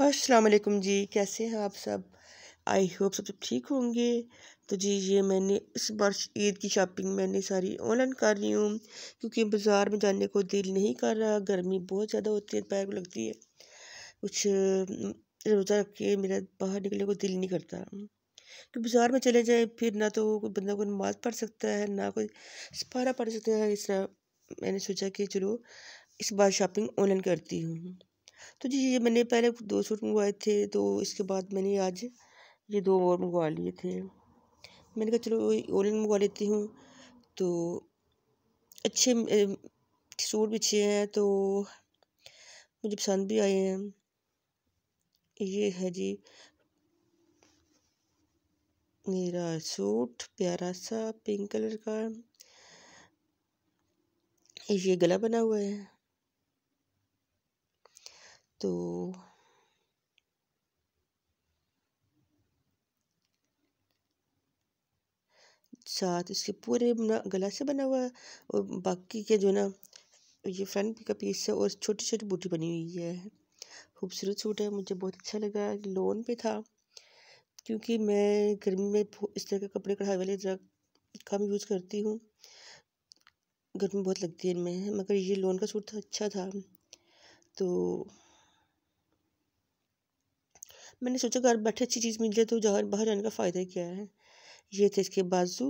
अस्सलाम वालेकुम जी कैसे हैं आप सब आई होप सब सब ठीक होंगे तो जी ये मैंने इस बार ईद की शॉपिंग मैंने सारी ऑनलाइन कर रही हूँ क्योंकि बाज़ार में जाने को दिल नहीं कर रहा गर्मी बहुत ज़्यादा होती है पैर लगती है कुछ हम्म, रोज़ा रख के मेरा बाहर निकलने को दिल नहीं करता कि तो बाज़ार में चले जाए फिर ना तो कोई बंदा कोई नमाज़ पढ़ सकता है ना कोई सपारा पढ़ सकता है इस तरह मैंने सोचा कि चलो इस बार शॉपिंग ऑनलाइन करती हूँ तो जी ये मैंने पहले दो सूट मंगवाए थे तो इसके बाद मैंने आज ये दो और मंगवा लिए थे मैंने कहा चलो ऑनलाइन मंगवा लेती हूँ तो अच्छे सूट भी अच्छे हैं तो मुझे पसंद भी आए हैं ये है जी मेरा सूट प्यारा सा पिंक कलर का ये गला बना हुआ है तो साथ इसके पूरे गला से बना हुआ है और बाकी के जो है ना ये फ्रंट का पीस है और छोटी छोटी बूटी बनी हुई है खूबसूरत सूट है मुझे बहुत अच्छा लगा लोन पे था क्योंकि मैं गर्मी में इस तरह के कपड़े कढ़ाई वाले ज़रा कम यूज़ करती हूँ गर्मी बहुत लगती है इनमें मगर ये लोन का सूट था अच्छा था तो मैंने सोचा घर बैठे अच्छी चीज़ मिल जाए तो जहर बाहर जाने का फ़ायदा क्या है ये थे इसके बाजू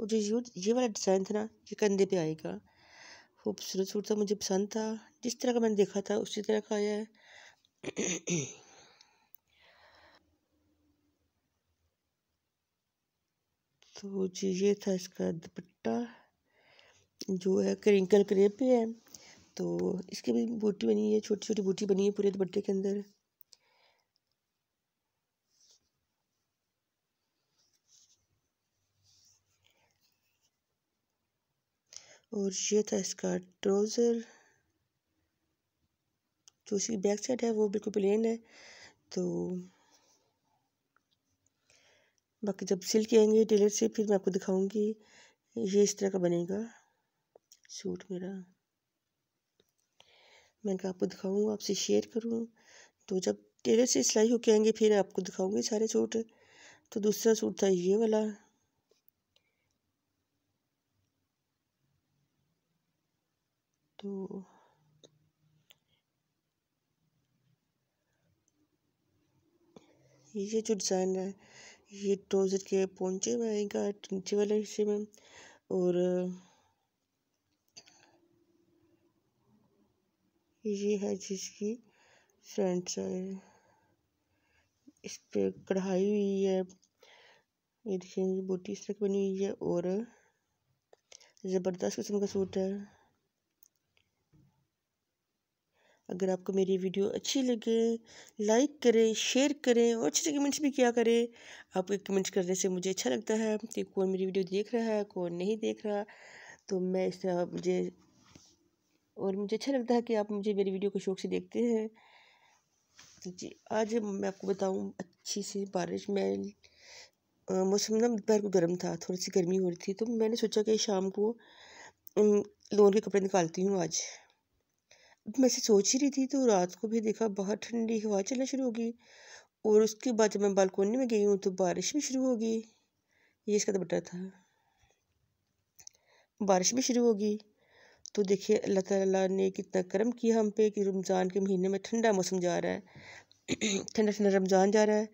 और जो यू ये वाला डिज़ाइन था ना ये कंधे पे आएगा खूबसूरत सूट था मुझे पसंद था जिस तरह का मैंने देखा था उसी तरह का आया है तो जी ये था इसका दुपट्टा जो है क्रिंकल क्रेप पे है तो इसकी भी बूटी बनी है छोटी छोटी बूटी बनी है पूरे दुपट्टे के अंदर और ये था इसका ट्राउज़र जो इसकी बैक साइड है वो बिल्कुल प्लेन है तो बाकी जब सिल के आएंगे टेलर से फिर मैं आपको दिखाऊंगी ये इस तरह का बनेगा सूट मेरा मैंने कहा आपको दिखाऊंगा आपसे शेयर करूँ तो जब टेलर से सिलाई होके आएंगे फिर आपको दिखाऊंगी सारे सूट तो दूसरा सूट था ये वाला to ये जो डिज़ाइन है ये ट्राउज़र के पोंचे में आएगा नीचे वाले हिस्से में और ये है जिसकी फ्रंट साइड इस पर कढ़ाई हुई है ये देखेंगे बूटी इस तरह बनी हुई है और ज़बरदस्त किस्म का सूट है अगर आपको मेरी वीडियो अच्छी लगे लाइक करें शेयर करें और अच्छे से कमेंट्स भी किया करें आपके कमेंट्स करने से मुझे अच्छा लगता है कि कौन मेरी वीडियो देख रहा है कौन नहीं देख रहा तो मैं इस तरह मुझे और मुझे अच्छा लगता है कि आप मुझे मेरी वीडियो को शौक से देखते हैं तो जी आज मैं आपको बताऊँ अच्छी सी बारिश में मौसम ना दोपहर को गर्म था थोड़ी सी गर्मी हो रही थी तो मैंने सोचा कि शाम को लोन के कपड़े निकालती हूँ आज मैं से सोच ही रही थी तो रात को भी देखा बाहर ठंडी हवा चलना शुरू हो गई और उसके बाद जब मैं बालकोनी में गई हूँ तो बारिश भी शुरू हो गई ये इसका दुपट्टा तो था बारिश भी शुरू होगी तो देखिए अल्लाह ताला ने कितना करम किया हम पे कि रमज़ान के महीने में ठंडा मौसम जा रहा है ठंडा ठंडा रमज़ान जा रहा है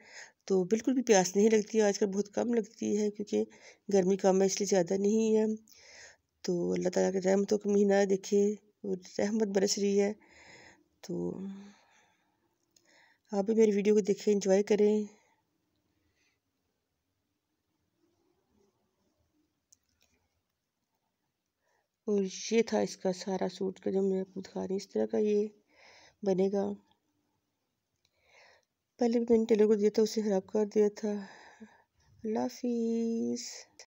तो बिल्कुल भी प्यास नहीं लगती आजकल बहुत कम लगती है क्योंकि गर्मी कम है इसलिए ज़्यादा नहीं है तो अल्लाह ताला के रहमतों का महीना देखिए रहमत बरस रही है तो आप भी मेरी वीडियो को देखें एंजॉय करें और ये था इसका सारा सूट का जो मैं आपको दिखा रही इस तरह का ये बनेगा पहले भी मैंने टेलर को दिया था उसे ख़राब कर दिया था अल्लाह हाफिज़